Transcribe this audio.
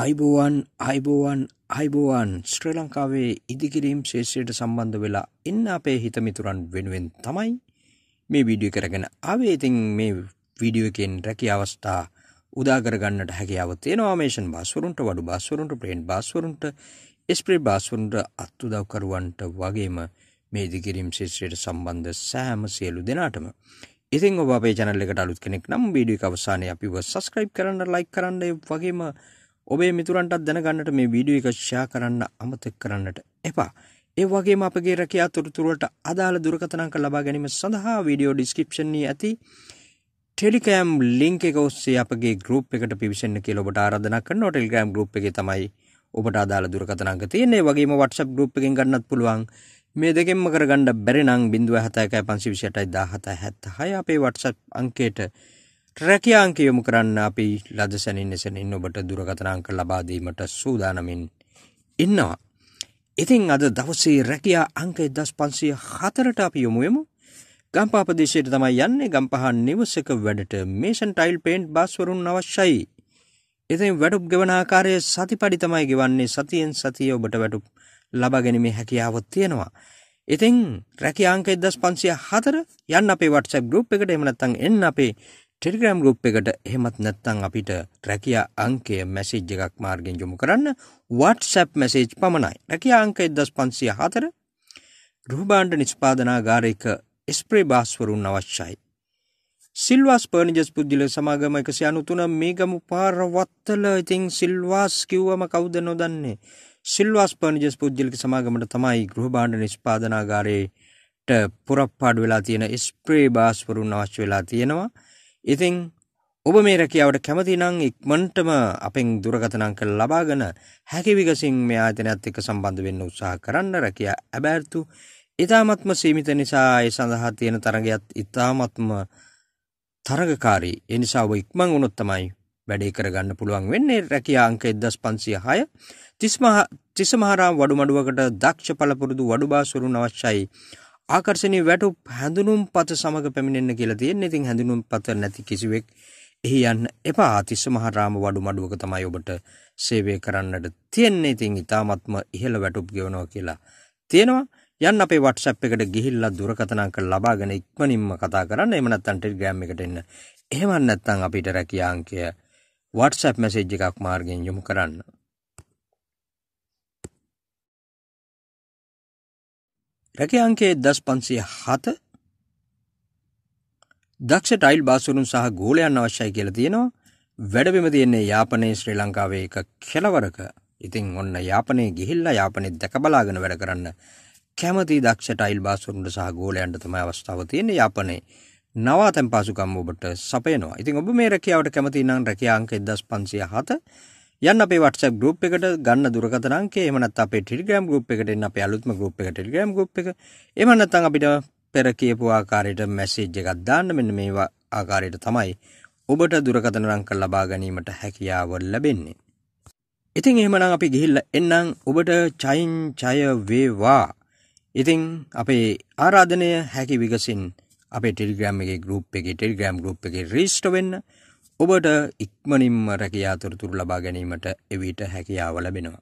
අයිබෝවන් අයිබෝවන් අයිබෝවන් ශ්‍රී ලංකාවේ ඉදිකිරීම් ශේෂයට සම්බන්ධ වෙලා එන්න අපේ හිතමිතුරන් වෙනුවෙන් තමයි මේ වීඩිය කරගෙන අවේතින් මේ වීඩියෝ එකෙන් රැකි අවස්ථා උදාකරගන්නට හැකියාව තියෙනවා මේෂන් බස්වරුන්ට වඩු බස්වරුන්ට ප්‍රේන්් බස්වරුන්ට ස්ප්‍රේ බස්වරුන්ට අත්තුදවකරුවන්ට වගේම මේ ඉදිකිරීම් ශේෂයට සම්බන්ධ සෑම සියලු දෙනාටම ඉතින් ඔබ අපේ චැනල් එකට අලුත් කෙනෙක් නම් වීඩියෝ අවසානය අපිව සස්ක්‍රයිබ් කරන්න ලයි කරන්න වගේම ඔබේ මිතුරන්ටත් දැනගන්නට මේ වීඩියෝ එක ෂෙයා කරන්න අමතක කරන්නට එපා. ඒ වගේම අපගේ රැකියා තොරතුරුවලට අදාළ දුරකථනංක ලබා ගැනීම සඳහා වීඩියෝ ඩිස්ක්‍රිප්ෂන් ඇති ටෙලිකෑම් ලින්ක් එක ඔස්සේ අපගේ ගෲප් එකට පිවිසෙන්න කියලා ඔබට ආරාධනා කරනවා. ටෙලිග්‍රෑම් ගෲප් එකේ තමයි ඔබට අදාළ දුරකථනංක තියෙන්නේ. ඒ වගේම WhatsApp ගෲප් එකෙන් ගන්නත් පුළුවන්. මේ දෙකෙන්ම කරගන්න බැරි නම් 071 528 1776 අපේ WhatsApp අංකයට රැකියාංක යොමු කරන්න අපි ලද සැනින් එසැනින් ඔබට දුරකථනාංක ලබා දීමට සූදානමින් ඉන්නවා. ඉතින් අද දවසේ රැකියා අංක 1504ට අපි යොමු වෙමු. ගම්පහ ප්‍රදේශයට තමයි යන්නේ. ගම්පහ නිවසක වැඩට මේසන් ටයිල් පේන්ට් බාස්වරුන් අවශ්‍යයි. ඉතින් වැටුප් ගෙවන ආකාරය සතිපඩි තමයි ගෙවන්නේ. සතියෙන් සතිය ඔබට වැටුප් ලබා ගැනීමේ හැකියාව තියෙනවා. ඉතින් රැකියා අංක 1504 යන්න අපේ WhatsApp group එකට එහෙම නැත්නම් එන්න අපේ ටෙලිග්‍රම් ගරුප් එකට එහෙමත් නැත්නම් අපිට රැකියා අංකය මැසේජ් එකක් මාර්ගෙන් යොමු කරන්න WhatsApp මැසේජ් පමණයි. රැකියා අංකය 10504 රුහබාණ්ඩ නිෂ්පාදනාගාරයක ස්ප්‍රේ බාස්වරුන් අවශ්‍යයි. සිල්වාස් පර්නිජස් පුද්දිල සමාගම 193 මේගමු පාර වත්තල ඉතින් සිල්වාස් කිව්වම කවුද නොදන්නේ. සිල්වාස් පර්නිජස් පුද්දිලික සමාගමට තමයි ගෘහබාණ්ඩ නිෂ්පාදනාගාරයේ පුරප්පාඩු වෙලා තියෙන ස්ප්‍රේ බාස්වරුන් අවශ්‍ය වෙලා තියෙනවා. ඉතිං ඔබ මේ රැකියාවට කැමතිනං ඉක්මන්ටම අපෙන් දුරගතනං කළ ලබාගෙන හැකිවිගසින් මේ ආතනයක්ත් එක්ක සම්බන්ධ වෙන්න උත්සාහ කරන්න රැකයා ඇබැර්තු ඉතාමත්ම සීමිත නිසා ඒ සඳහා තියෙන තරගයත් ඉතාමත්ම තරගකාරී එනිසා ඔබ ඉක්මං උනොත්තමයි වැඩේ කරගන්න පුළුවන් වෙන්නේ රැකයා අංක එදස් පන්සිය හය තිස්මහ තිසමහරා වඩුමඩුවකට දක්ෂ පලපුරුදු වඩු බාසුරු නවශ්‍යයි ආකර්ශණය වැටු හැඳුනුම් පත සමඟ පැමිණෙන්න්න කියලා තියෙන ඉතින් හැඳුනුම් පත නැති කිසිවෙක් එහි යන්න එපා අතිස්ස මහරාම වඩු මඩුවක තමයි ඔබට සේවය කරන්නට තියෙන්නේ ඉතින් ඉතාමත්ම ඉහළ වැටුප් ගෙවනවා කියලා තියෙනවා යන්න අපේ WhatsApp එකට ගිහිල්ලා දුරකථනක ලබාගෙන ඉක්මනින්ම කතා කරන්න. එහෙම නැත්නම් Telegram එකට එන්න. එහෙම නැත්නම් අපිට රැකියා අංකය WhatsApp message එකක් මාර්ගයෙන් යොමු කරන්න. රැකේ අංකේ දස් පන්සිය හත දක්ෂ ටයිල් බාසුරුන් සහ ගෝලයන් අවශ්‍යයි කියලා තියෙනවා වැඩබිම තියෙන්නේ යාපනයේ ශ්‍රී ලංකාවේ එක කෙලවරක ඉතින් ඔන්න යාපනයේ ගිහිල්ලා යාපනයේ දැක බලාගෙන වැඩ කරන්න කැමති දක්ෂ ටයිල් බාසුරුන්ට සහ ගෝලයන්ට තමයි අවස්ථාව තියෙන්නේ යාපනයේ නවාතැන් පාසුකම් ඔබට සපයනවා ඉතින් ඔබ මේ රැකියාවට කැමති නම් රැකියා අංක 1507 යන්න අපේ WhatsApp group එකට ගන්න දුරකථන අංකය එහෙම නැත්නම් අපේ Telegram group එකට එන්න අපේ අලුත්ම group එක Telegram group එක එහෙම නැත්නම් අපිට පෙර කියපු ආකාරයට message එකක් දාන්න මෙන්න මේ ආකාරයට තමයි ඔබට දුරකථන අංක ලබා ගැනීමට හැකියාව ලැබෙන්නේ. ඉතින් එහෙමනම් අපි ගිහිල්ලා එන්නම් ඔබට චයින් චය වේවා. ඉතින් අපේ ආරාධනය හැකි විගසින් අපේ Telegram එකේ group එකේ Telegram group එකේ register වෙන්න ඔබට ඉක්මනින්ම රැකියාතොරතුරු ලබා ගැනීමට එවිට හැකියාව ලැබෙනවා.